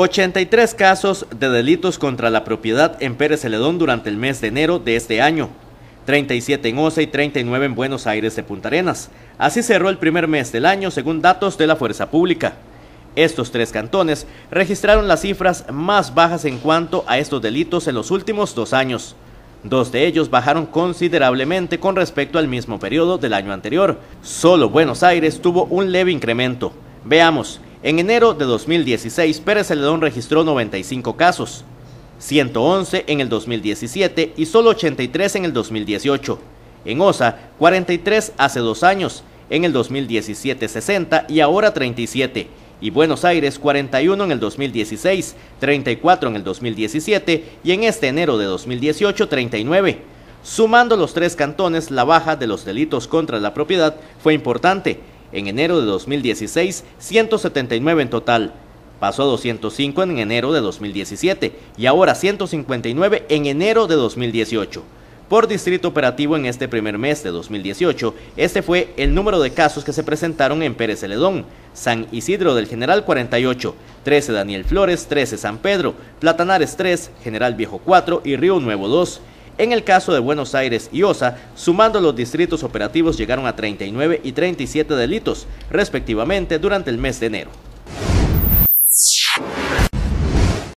83 casos de delitos contra la propiedad en Pérez Celedón durante el mes de enero de este año, 37 en OSA y 39 en Buenos Aires de Punta Arenas. Así cerró el primer mes del año según datos de la Fuerza Pública. Estos tres cantones registraron las cifras más bajas en cuanto a estos delitos en los últimos dos años. Dos de ellos bajaron considerablemente con respecto al mismo periodo del año anterior. Solo Buenos Aires tuvo un leve incremento. Veamos, en enero de 2016, Pérez Celedón registró 95 casos, 111 en el 2017 y solo 83 en el 2018. En OSA, 43 hace dos años, en el 2017 60 y ahora 37. Y Buenos Aires 41 en el 2016, 34 en el 2017 y en este enero de 2018 39. Sumando los tres cantones, la baja de los delitos contra la propiedad fue importante, en enero de 2016, 179 en total. Pasó a 205 en enero de 2017 y ahora 159 en enero de 2018. Por distrito operativo en este primer mes de 2018, este fue el número de casos que se presentaron en Pérez Celedón, San Isidro del General 48, 13 Daniel Flores, 13 San Pedro, Platanares 3, General Viejo 4 y Río Nuevo 2. En el caso de Buenos Aires y OSA, sumando los distritos operativos llegaron a 39 y 37 delitos, respectivamente, durante el mes de enero.